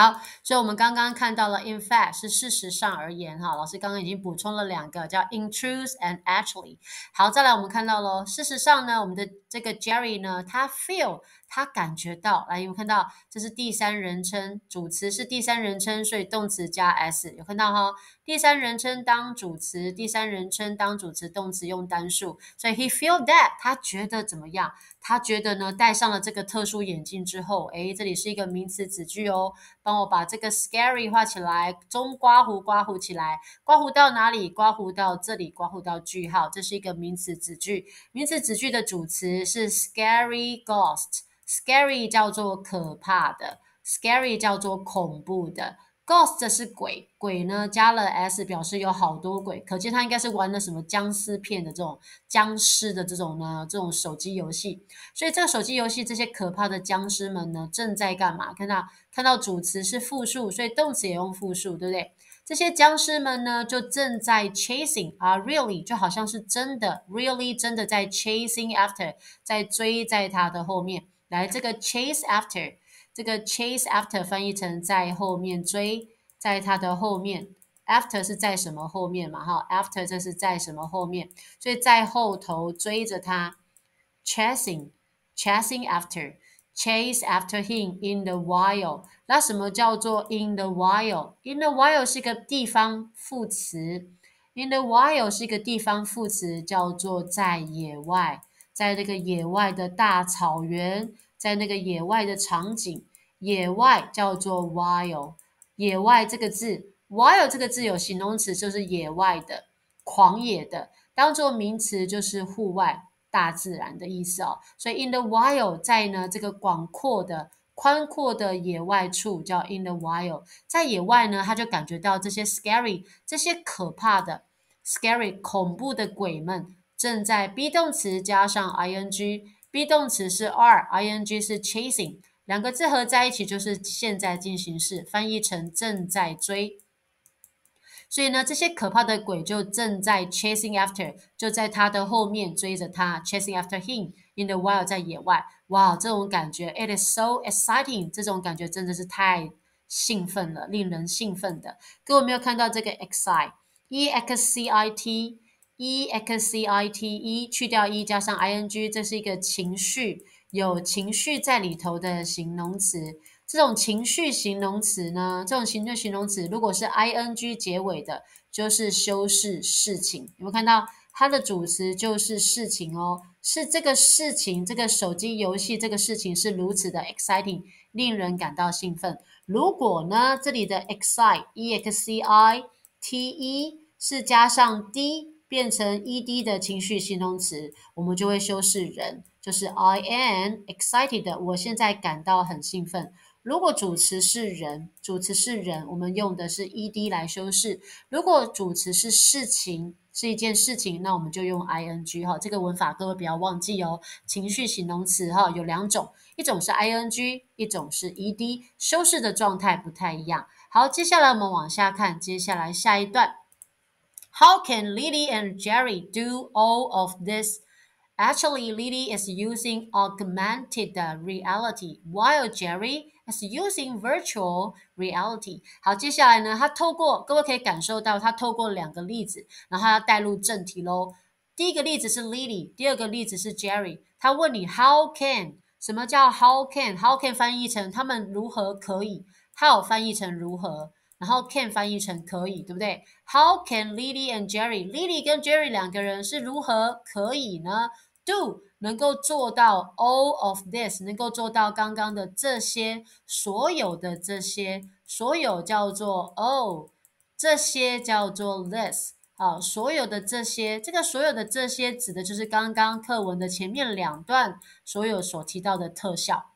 好，所以我们刚刚看到了，in fact 是事实上而言，哈，老师刚刚已经补充了两个，叫 in truth and actually。好，再来我们看到喽，事实上呢，我们的这个 Jerry 呢，他 feel 他感觉到，来，有看到这是第三人称主词是第三人称，所以动词加 s，有看到哈，第三人称当主词，第三人称当主词，动词用单数，所以 he feel that 他觉得怎么样？他觉得呢，戴上了这个特殊眼镜之后，诶，这里是一个名词子句哦。帮我把这个 scary 画起来，中刮胡刮胡起来，刮胡到哪里？刮胡到这里，刮胡到句号。这是一个名词子句，名词子句的主词是 scary ghost。scary 叫做可怕的，scary 叫做恐怖的。Ghost 是鬼，鬼呢加了 s 表示有好多鬼，可见他应该是玩的什么僵尸片的这种僵尸的这种呢这种手机游戏。所以这个手机游戏，这些可怕的僵尸们呢正在干嘛？看到看到主词是复数，所以动词也用复数，对不对？这些僵尸们呢就正在 chasing 啊，really 就好像是真的 really 真的在 chasing after，在追在它的后面。来这个 chase after。这个 chase after 翻译成在后面追，在他的后面，after 是在什么后面嘛？哈，after 这是在什么后面？所以在后头追着他，chasing，chasing after，chase after him in the wild。那什么叫做 in the wild？in the wild 是个地方副词，in the w i l e 是一个地方副词，叫做在野外，在这个野外的大草原。在那个野外的场景，野外叫做 wild。野外这个字，wild 这个字有形容词，就是野外的、狂野的；当做名词，就是户外、大自然的意思哦。所以 in the wild，在呢这个广阔的、宽阔的野外处叫 in the wild。在野外呢，他就感觉到这些 scary，这些可怕的、scary 恐怖的鬼们正在 be 动词加上 ing。be 动词是 are，ing 是 chasing，两个字合在一起就是现在进行式，翻译成正在追。所以呢，这些可怕的鬼就正在 chasing after，就在他的后面追着他，chasing after him in the wild 在野外。哇，这种感觉，it is so exciting，这种感觉真的是太兴奋了，令人兴奋的。各位没有看到这个 excite，e x c i t。e x c i t e 去掉 e 加上 i n g，这是一个情绪有情绪在里头的形容词。这种情绪形容词呢？这种情绪形容词如果是 i n g 结尾的，就是修饰事情。有没有看到它的主词就是事情哦，是这个事情，这个手机游戏这个事情是如此的 exciting，令人感到兴奋。如果呢，这里的 excite e x c i t e 是加上 d。变成 e d 的情绪形容词，我们就会修饰人，就是 I am excited。我现在感到很兴奋。如果主词是人，主词是人，我们用的是 e d 来修饰。如果主词是事情，是一件事情，那我们就用 i n g 哈。这个文法各位不要忘记哦。情绪形容词哈有两种，一种是 i n g，一种是 e d，修饰的状态不太一样。好，接下来我们往下看，接下来下一段。How can Lily and Jerry do all of this? Actually, Lily is using augmented reality, while Jerry is using virtual reality. reality。好，接下来呢，他透过各位可以感受到，他透过两个例子，然后要带入正题喽。第一个例子是 Lily，第二个例子是 Jerry。他问你 How can？什么叫 How can？How can 翻译成他们如何可以？How 翻译成如何？然后 can 翻译成可以，对不对？How can Lily and Jerry Lily 跟 Jerry 两个人是如何可以呢？Do 能够做到 all of this 能够做到刚刚的这些所有的这些所有叫做 all 这些叫做 this 好，所有的这些这个所有的这些指的就是刚刚课文的前面两段所有所提到的特效。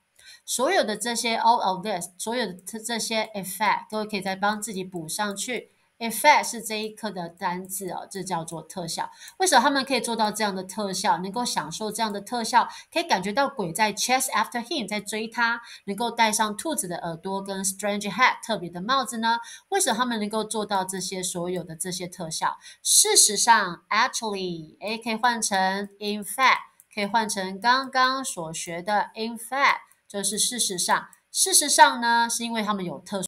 所有的这些 all of this，所有的这些 effect，各位可以再帮自己补上去。effect 是这一刻的单字哦，这叫做特效。为什么他们可以做到这样的特效，能够享受这样的特效，可以感觉到鬼在 chase after him 在追他，能够戴上兔子的耳朵跟 strange hat 特别的帽子呢？为什么他们能够做到这些所有的这些特效？事实上，actually，也可以换成 in fact，可以换成刚刚所学的 in fact。这是事实上，事实上呢，是因为他们有特殊。